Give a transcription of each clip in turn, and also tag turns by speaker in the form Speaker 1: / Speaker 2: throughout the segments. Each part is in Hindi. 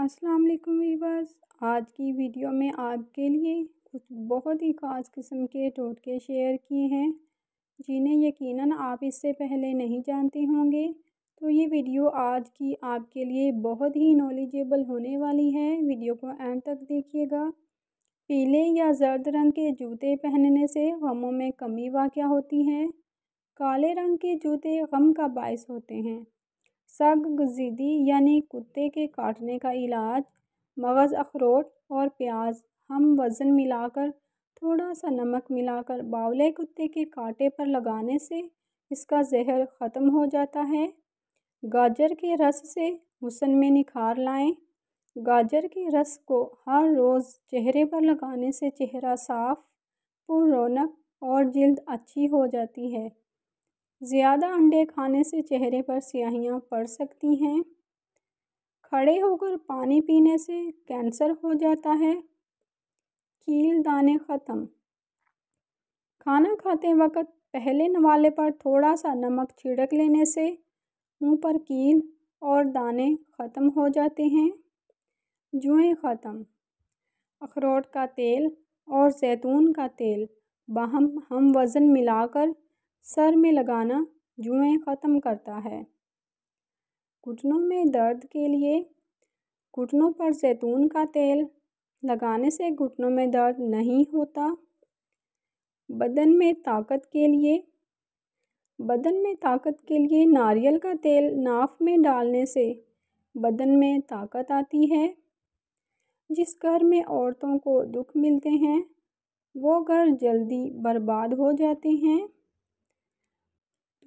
Speaker 1: अस्सलाम वालेकुम वीवर्स आज की वीडियो में आपके लिए कुछ बहुत ही ख़ास किस्म के टोटके शेयर किए हैं जिन्हें यकीनन आप इससे पहले नहीं जानते होंगे तो ये वीडियो आज की आपके लिए बहुत ही नॉलेजेबल होने वाली है वीडियो को एंड तक देखिएगा पीले या जर्द रंग के जूते पहनने से गमों में कमी वाक़ होती है काले रंग के जूते गम का बायस होते हैं गजीदी यानी कुत्ते के काटने का इलाज मगज़ अखरोट और प्याज हम वज़न मिलाकर थोड़ा सा नमक मिलाकर बावले कुत्ते के कांटे पर लगाने से इसका जहर ख़त्म हो जाता है गाजर के रस से हुसन में निखार लाएं गाजर के रस को हर रोज़ चेहरे पर लगाने से चेहरा साफ़ पुर रौनक और जल्द अच्छी हो जाती है ज़्यादा अंडे खाने से चेहरे पर स्याहियाँ पड़ सकती हैं खड़े होकर पानी पीने से कैंसर हो जाता है कील दाने ख़त्म खाना खाते वक्त पहले नवाले पर थोड़ा सा नमक छिड़क लेने से मुंह पर कील और दाने ख़त्म हो जाते हैं जुएँ ख़त्म अखरोट का तेल और जैतून का तेल बहम हम वज़न मिलाकर सर में लगाना जुएँ ख़त्म करता है घुटनों में दर्द के लिए घुटनों पर जैतून का तेल लगाने से घुटनों में दर्द नहीं होता बदन में ताकत के लिए बदन में ताकत के लिए नारियल का तेल नाफ में डालने से बदन में ताकत आती है जिस घर में औरतों को दुख मिलते हैं वो घर जल्दी बर्बाद हो जाते हैं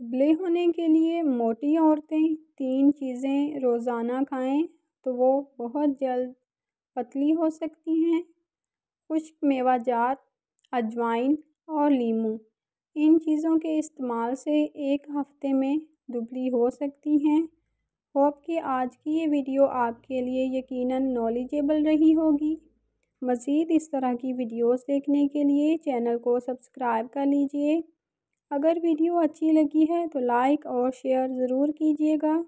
Speaker 1: दुबले होने के लिए मोटी औरतें तीन चीज़ें रोज़ाना खाएं तो वो बहुत जल्द पतली हो सकती हैं खुश्क मेवाजात अजवाइन और लीमू इन चीज़ों के इस्तेमाल से एक हफ़्ते में दुबली हो सकती हैं होप कि आज की ये वीडियो आपके लिए यकीनन नॉलेजेबल रही होगी मज़ीद इस तरह की वीडियोस देखने के लिए चैनल को सब्सक्राइब कर लीजिए अगर वीडियो अच्छी लगी है तो लाइक और शेयर ज़रूर कीजिएगा